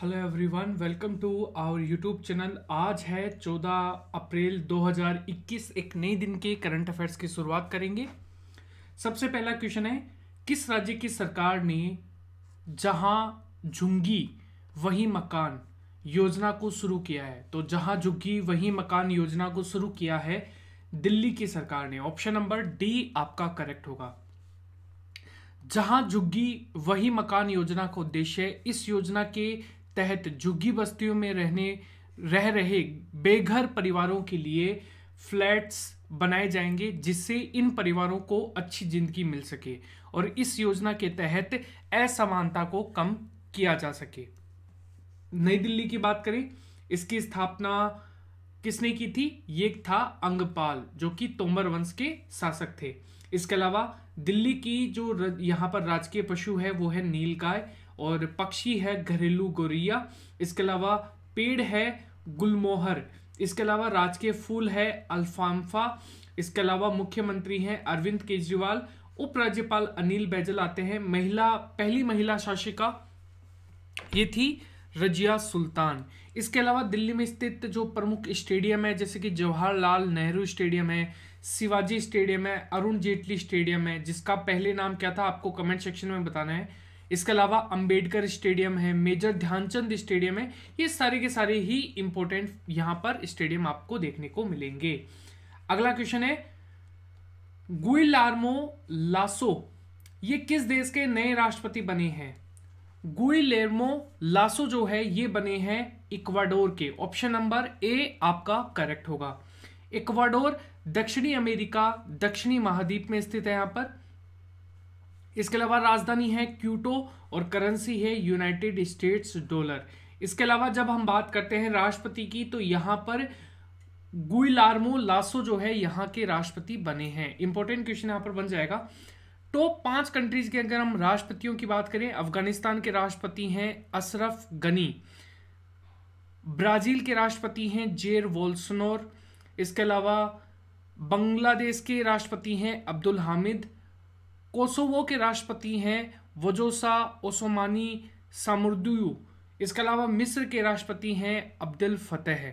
hello everyone welcome to our YouTube channel आज है 14 अप्रैल 2021 एक नए दिन के करंट अफेयर्स की शुरुआत करेंगे सबसे पहला क्वेश्चन है किस राज्य की सरकार ने जहां झुंगी वही मकान योजना को शुरू किया है तो जहां झुग्गी वही मकान योजना को शुरू किया है दिल्ली की सरकार ने ऑप्शन नंबर डी आपका करेक्ट होगा जहां झुग्गी वही मकान योजना का उद्देश्य इस योजना के तहत झुग्गी बस्तियों में रहने रह रहे बेघर परिवारों के लिए फ्लैट्स बनाए जाएंगे जिससे इन परिवारों को अच्छी जिंदगी मिल सके और इस योजना के तहत असमानता को कम किया जा सके नई दिल्ली की बात करें इसकी स्थापना किसने की थी ये था अंगपाल जो कि तोमर वंश के शासक थे इसके अलावा दिल्ली की जो यहाँ पर राजकीय पशु है वो है नीलगाय और पक्षी है घरेलू गोरिया इसके अलावा पेड़ है गुलमोहर इसके अलावा राजकीय फूल है अल्फाम्फा इसके अलावा मुख्यमंत्री हैं अरविंद केजरीवाल उपराज्यपाल अनिल बैजल आते हैं महिला पहली महिला शासिका ये थी रजिया सुल्तान इसके अलावा दिल्ली में स्थित जो प्रमुख स्टेडियम है जैसे कि जवाहरलाल नेहरू स्टेडियम है शिवाजी स्टेडियम है अरुण जेटली स्टेडियम है जिसका पहले नाम क्या था आपको कमेंट सेक्शन में बताना है इसके अलावा अंबेडकर स्टेडियम है मेजर ध्यानचंद स्टेडियम है ये सारे के सारे ही इंपॉर्टेंट यहां पर स्टेडियम आपको देखने को मिलेंगे अगला क्वेश्चन है गुइलार्मो लासो ये किस देश के नए राष्ट्रपति बने हैं गुइलेर्मो लासो जो है ये बने हैं इक्वाडोर के ऑप्शन नंबर ए आपका करेक्ट होगा इक्वाडोर दक्षिणी अमेरिका दक्षिणी महाद्वीप में स्थित है यहां पर इसके अलावा राजधानी है क्यूटो और करेंसी है यूनाइटेड स्टेट्स डॉलर इसके अलावा जब हम बात करते हैं राष्ट्रपति की तो यहाँ पर गुइलार्मो लासो जो है यहाँ के राष्ट्रपति बने हैं इंपॉर्टेंट क्वेश्चन यहाँ पर बन जाएगा टॉप पांच कंट्रीज के अगर हम राष्ट्रपतियों की बात करें अफगानिस्तान के राष्ट्रपति हैं अशरफ गनी ब्राजील के राष्ट्रपति हैं जेर वोल्सनोर इसके अलावा बांग्लादेश के राष्ट्रपति हैं अब्दुल हामिद कोसोवो के राष्ट्रपति हैं वजोसा ओसोमानी सामुरदू इसके अलावा मिस्र के राष्ट्रपति हैं अब्दुल फतेह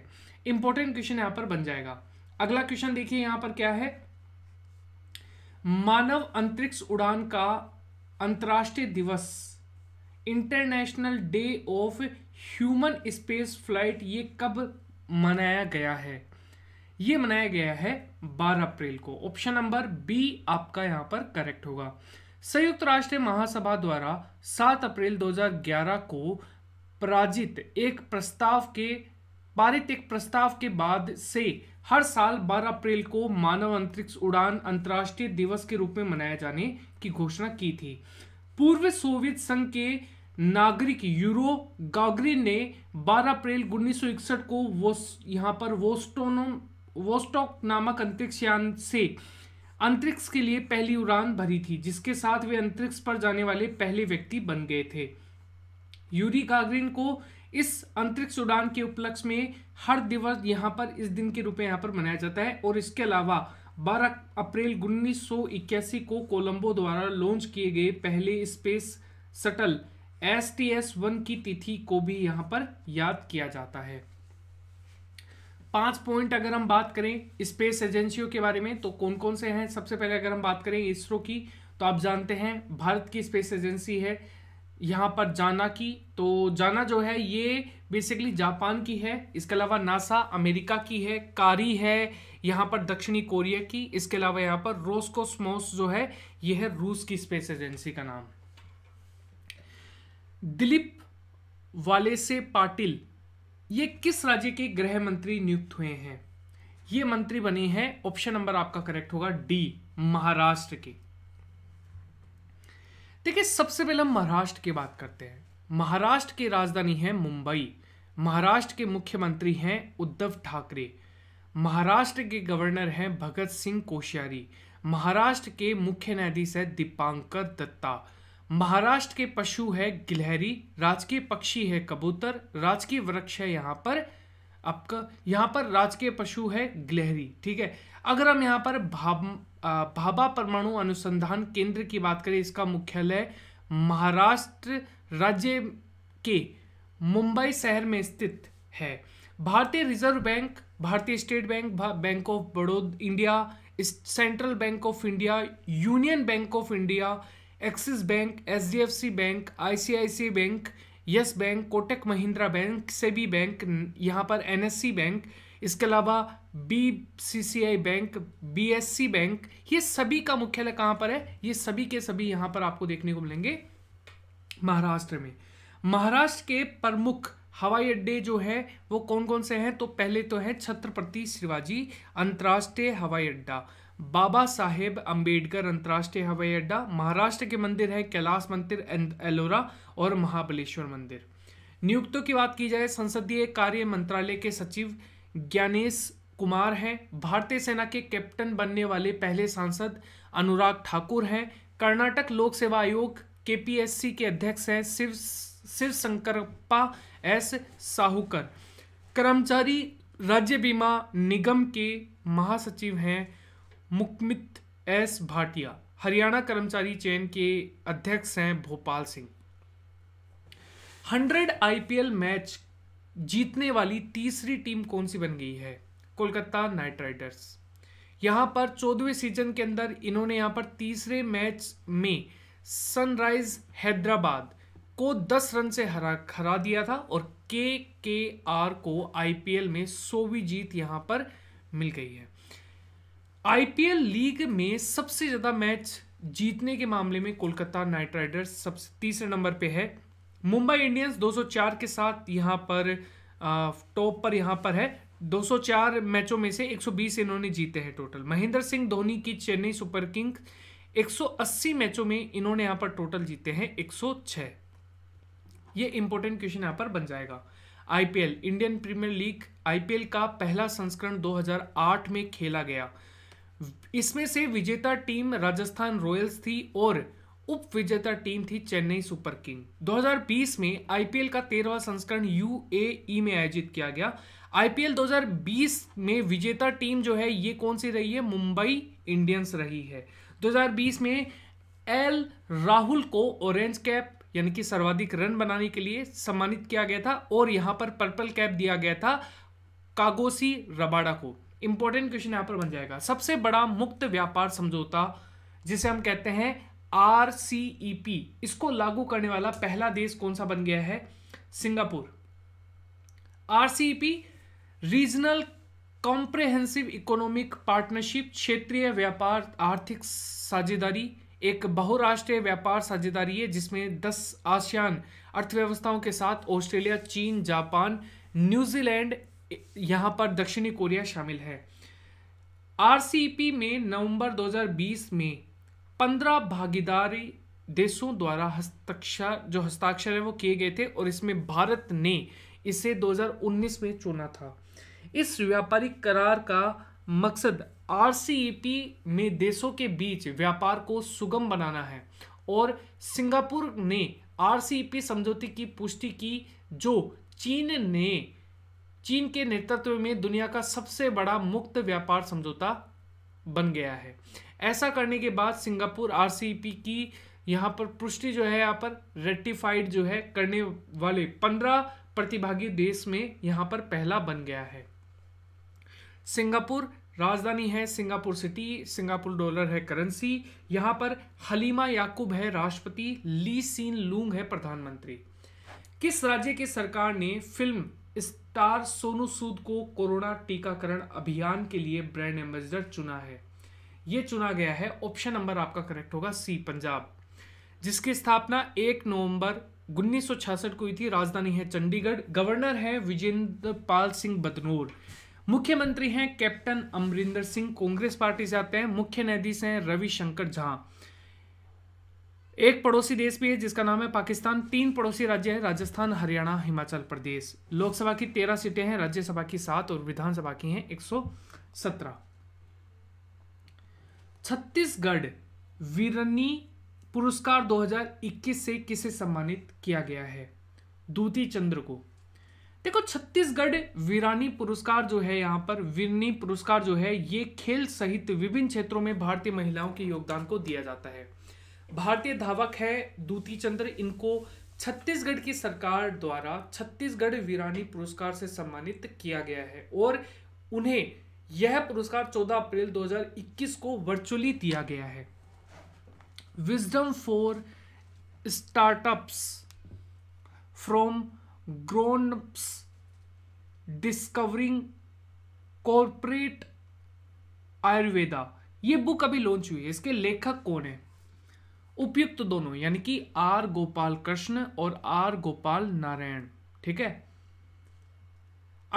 इंपॉर्टेंट क्वेश्चन यहाँ पर बन जाएगा अगला क्वेश्चन देखिए यहाँ पर क्या है मानव अंतरिक्ष उड़ान का अंतर्राष्ट्रीय दिवस international day of human space flight ये कब मनाया गया है ये मनाया गया है 12 अप्रैल को ऑप्शन नंबर बी आपका यहाँ पर करेक्ट होगा संयुक्त राष्ट्र महासभा द्वारा 7 अप्रैल 2011 को पराजित एक प्रस्ताव के पारित एक प्रस्ताव के बाद से हर साल 12 अप्रैल को मानव अंतरिक्ष उड़ान अंतर्राष्ट्रीय दिवस के रूप में मनाए जाने की घोषणा की थी पूर्व सोवियत संघ के नागरिक यूरो गागरिन ने 12 अप्रैल उन्नीस को वो यहाँ पर वोस्टोनो वोस्टॉक नामक अंतरिक्ष यान से अंतरिक्ष के लिए पहली उड़ान भरी थी जिसके साथ वे अंतरिक्ष पर जाने वाले पहले व्यक्ति बन गए थे यूरी गागरिन को इस अंतरिक्ष उड़ान के उपलक्ष्य में हर दिवस यहाँ पर इस दिन के रूप में यहाँ पर मनाया जाता है और इसके अलावा 12 अप्रैल उन्नीस को कोलंबो द्वारा लॉन्च किए गए पहले space shuttle S T S one की तिथि को भी यहाँ पर याद किया जाता है पांच पॉइंट अगर हम बात करें स्पेस एजेंसियों के बारे में तो कौन कौन से हैं सबसे पहले अगर हम बात करें इसरो की तो आप जानते हैं भारत की स्पेस एजेंसी है यहाँ पर जाना की तो जाना जो है ये बेसिकली जापान की है इसके अलावा नासा अमेरिका की है कारी है यहाँ पर दक्षिणी कोरिया की इसके अलावा यहाँ पर रोस्कोसमोस जो है ये है रूस की स्पेस एजेंसी का नाम दिलीप वाले से पाटिल ये किस राज्य के गृह मंत्री नियुक्त हुए हैं ये मंत्री बने हैं ऑप्शन नंबर आपका करेक्ट होगा डी महाराष्ट्र के देखिए सबसे पहले हम महाराष्ट्र की बात करते हैं महाराष्ट्र की राजधानी है मुंबई महाराष्ट्र के मुख्यमंत्री हैं उद्धव ठाकरे महाराष्ट्र के गवर्नर हैं भगत सिंह कोश्यारी महाराष्ट्र के मुख्य न्यायाधीश है दीपांकर दत्ता महाराष्ट्र के पशु है गिलहरी राजकीय पक्षी है कबूतर राजकीय वृक्ष है यहाँ पर आपका यहाँ पर राजकीय पशु है गिलहरी ठीक है अगर हम यहाँ पर भाब भाभा परमाणु अनुसंधान केंद्र की बात करें इसका मुख्यालय महाराष्ट्र राज्य के मुंबई शहर में स्थित है भारतीय रिजर्व बैंक भारतीय state bank bank of Baroda India central bank of India union bank of India Axis bank H D F C bank I C C I bank yes bank Kotak Mahindra bank से भी बैंक यहाँ पर N S C bank इसके अलावा B C C I bank B S C bank ये सभी का मुख्यालय कहाँ पर है ये सभी के सभी यहाँ पर आपको देखने को मिलेंगे महाराष्ट्र में महाराष्ट्र के प्रमुख हवाई अड्डे जो है वो कौन कौन से हैं तो पहले तो है छत्रपति शिवाजी अंतर्राष्ट्रीय हवाई अड्डा बाबा साहेब अंबेडकर अंतर्राष्ट्रीय हवाई अड्डा महाराष्ट्र के मंदिर है कैलाश मंदिर एलोरा और महाबलेश्वर मंदिर नियुक्तों की बात की जाए संसदीय कार्य मंत्रालय के सचिव ज्ञानेश कुमार हैं भारतीय सेना के कैप्टन बनने वाले पहले सांसद अनुराग ठाकुर हैं कर्नाटक लोक सेवा आयोग के के अध्यक्ष हैं शिव शिव शंकरप्पा एस साहूकर कर्मचारी राज्य बीमा निगम के महासचिव हैं मुकमित एस भाटिया हरियाणा कर्मचारी चयन के अध्यक्ष हैं Bhopal Singh hundred IPL match जीतने वाली तीसरी टीम कौन सी बन गई है कोलकाता नाइट राइडर्स यहाँ पर चौदहवें सीजन के अंदर इन्होंने यहाँ पर तीसरे मैच में सनराइज हैदराबाद को 10 रन से हरा हरा दिया था और के के आर को आईपीएल में सोवी जीत यहाँ पर मिल गई है आईपीएल लीग में सबसे ज़्यादा मैच जीतने के मामले में कोलकाता नाइट राइडर्स सबसे तीसरे नंबर पे है मुंबई इंडियंस 204 के साथ यहाँ पर टॉप पर यहाँ पर है 204 मैचों में से 120 इन्होंने जीते हैं टोटल महेंद्र सिंह धोनी की चेन्नई सुपर किंग 180 मैचों में इन्होंने यहाँ पर टोटल जीते हैं 106 ये इंपॉर्टेंट क्वेश्चन यहाँ पर बन जाएगा IPL Indian premier league IPL का पहला संस्करण 2008 में खेला गया इसमें से विजेता टीम राजस्थान रॉयल्स थी और उप विजेता टीम थी चेन्नई सुपर किंग 2020 में आईपीएल का तेरहवा संस्करण यू में आयोजित किया गया आईपीएल 2020 में विजेता टीम जो है ये कौन सी रही है मुंबई इंडियंस रही है 2020 में एल राहुल को ऑरेंज कैप यानी कि सर्वाधिक रन बनाने के लिए सम्मानित किया गया था और यहाँ पर पर्पल कैप दिया गया था कागोसी रबाडा को इंपॉर्टेंट क्वेश्चन यहां पर बन जाएगा सबसे बड़ा मुक्त व्यापार समझौता जिसे हम कहते हैं आर सी पी इसको लागू करने वाला पहला देश कौन सा बन गया है Singapore R regional comprehensive economic partnership क्षेत्रीय व्यापार आर्थिक साझेदारी एक बहुराष्ट्रीय व्यापार साझेदारी है जिसमें 10 आसियान अर्थव्यवस्थाओं के साथ ऑस्ट्रेलिया चीन जापान न्यूजीलैंड यहाँ पर दक्षिणी कोरिया शामिल है आरसीईपी में नवंबर 2020 में 15 भागीदारी देशों द्वारा हस्ताक्षर जो हस्ताक्षर है वो किए गए थे और इसमें भारत ने इसे 2019 में चुना था इस व्यापारिक करार का मकसद आर में देशों के बीच व्यापार को सुगम बनाना है और सिंगापुर ने आर समझौते की पुष्टि की जो चीन ने चीन के नेतृत्व में दुनिया का सबसे बड़ा मुक्त व्यापार समझौता बन गया है ऐसा करने के बाद सिंगापुर आर की यहाँ पर पुष्टि जो है यहाँ पर रेटिफाइड जो है करने वाले पंद्रह प्रतिभागी देश में यहाँ पर पहला बन गया है सिंगापुर राजधानी है सिंगापुर सिटी सिंगापुर डॉलर है करेंसी यहाँ पर हलीमा याकूब है राष्ट्रपति ली सीन लूंग है प्रधानमंत्री किस राज्य की सरकार ने फिल्म टार सोनू सूद को कोरोना टीकाकरण अभियान के लिए ब्रांड एम्बेसडर चुना है ये चुना गया है ऑप्शन नंबर आपका करेक्ट होगा सी पंजाब जिसकी स्थापना एक नवंबर उन्नीस सौ छियासठ को हुई थी राजधानी है चंडीगढ़ गवर्नर है विजेंद्र पाल सिंह बदनोर मुख्यमंत्री हैं कैप्टन अमरिंदर सिंह कांग्रेस पार्टी से आते हैं मुख्य न्यायाधीश हैं रविशंकर झा एक पड़ोसी देश भी है जिसका नाम है पाकिस्तान तीन पड़ोसी राज्य है राजस्थान हरियाणा हिमाचल प्रदेश लोकसभा की तेरह सीटें हैं राज्यसभा की सात और विधानसभा की हैं एक सौ सत्रह छत्तीसगढ़ वीरनी पुरस्कार 2021 से किसे सम्मानित किया गया है दूती चंद्र को देखो छत्तीसगढ़ वीरानी पुरस्कार जो है यहाँ पर वीरनी पुरस्कार जो है ये खेल सहित विभिन्न क्षेत्रों में भारतीय महिलाओं के योगदान को दिया जाता है भारतीय धावक हैं दूती चंद्र इनको छत्तीसगढ़ की सरकार द्वारा छत्तीसगढ़ वीरानी पुरस्कार से सम्मानित किया गया है और उन्हें यह पुरस्कार 14 अप्रैल 2021 को वर्चुअली दिया गया है wisdom for startups from grownups discovering corporate Ayurveda ये बुक अभी लॉन्च हुई है इसके लेखक कौन है उपयुक्त दोनों यानी कि आर गोपाल कृष्ण और आर गोपाल नारायण ठीक है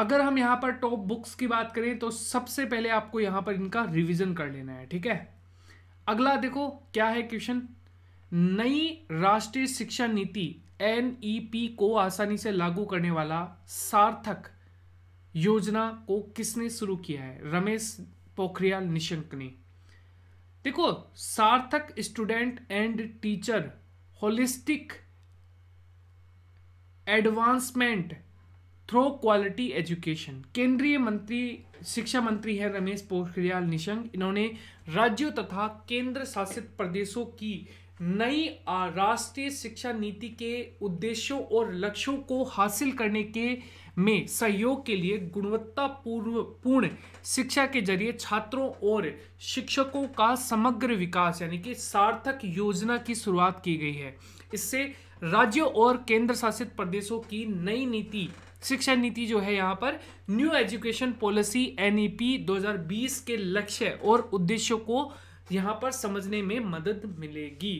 अगर हम यहां पर टॉप बुक्स की बात करें तो सबसे पहले आपको यहां पर इनका रिवीजन कर लेना है ठीक है अगला देखो क्या है क्वेश्चन नई राष्ट्रीय शिक्षा नीति एन e को आसानी से लागू करने वाला सार्थक योजना को किसने शुरू किया है रमेश पोखरियाल निशंक ने देखो Sarthak student and teacher holistic advancement through quality education केंद्रीय मंत्री शिक्षा मंत्री है रमेश पोखरियाल निशंक इन्होंने राज्यों तथा केंद्र शासित प्रदेशों की नई राष्ट्रीय शिक्षा नीति के उद्देश्यों और लक्ष्यों को हासिल करने के में सहयोग के लिए गुणवत्ता पूर्व पूर्ण शिक्षा के जरिए छात्रों और शिक्षकों का समग्र विकास यानी कि सार्थक योजना की शुरुआत की गई है इससे राज्यों और केंद्र शासित प्रदेशों की नई नीति शिक्षा नीति जो है यहाँ पर न्यू एजुकेशन पॉलिसी एन 2020 के लक्ष्य और उद्देश्यों को यहाँ पर समझने में मदद मिलेगी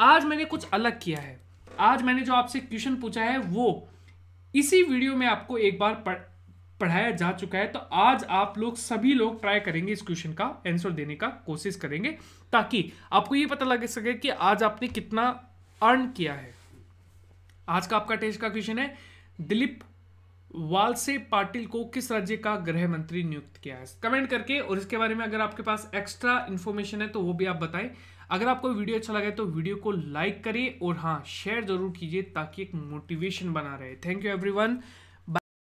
आज मैंने कुछ अलग किया है आज मैंने जो आपसे क्वेश्चन पूछा है वो इसी वीडियो में आपको एक बार पढ़ पढ़ाया जा चुका है तो आज आप लोग सभी लोग ट्राई करेंगे इस क्वेश्चन का आंसर देने का कोशिश करेंगे ताकि आपको ये पता लग सके कि आज आपने कितना अर्न किया है आज का आपका टेस्ट का क्वेश्चन है दिलीप वालसे पाटिल को किस राज्य का गृह मंत्री नियुक्त किया है कमेंट करके और इसके बारे में अगर आपके पास एक्स्ट्रा इन्फॉर्मेशन है तो वो भी आप बताएं अगर आपको वीडियो अच्छा लगे तो वीडियो को लाइक करें और हाँ शेयर जरूर कीजिए ताकि एक मोटिवेशन बना रहे थैंक यू एवरी